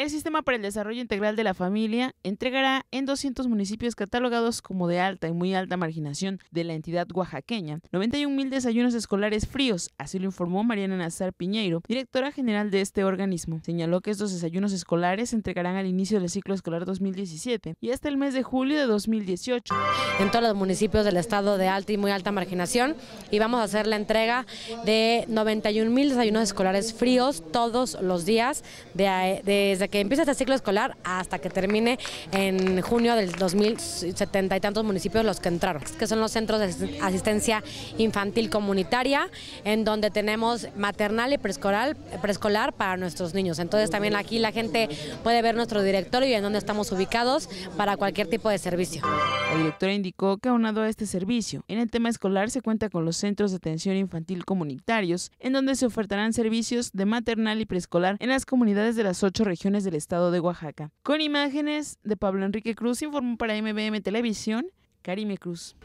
El Sistema para el Desarrollo Integral de la Familia entregará en 200 municipios catalogados como de alta y muy alta marginación de la entidad oaxaqueña 91 mil desayunos escolares fríos, así lo informó Mariana Nazar Piñeiro, directora general de este organismo. Señaló que estos desayunos escolares se entregarán al inicio del ciclo escolar 2017 y hasta el mes de julio de 2018. En todos los municipios del estado de alta y muy alta marginación y vamos a hacer la entrega de 91.000 mil desayunos escolares fríos todos los días de, desde que empieza este ciclo escolar hasta que termine en junio del 2070 y tantos municipios los que entraron, que son los centros de asistencia infantil comunitaria, en donde tenemos maternal y preescolar, preescolar para nuestros niños. Entonces también aquí la gente puede ver nuestro directorio y en dónde estamos ubicados para cualquier tipo de servicio. La directora indicó que aunado a este servicio, en el tema escolar se cuenta con los centros de atención infantil comunitarios, en donde se ofertarán servicios de maternal y preescolar en las comunidades de las ocho regiones del Estado de Oaxaca. Con imágenes de Pablo Enrique Cruz, informó para MBM Televisión, Karime Cruz.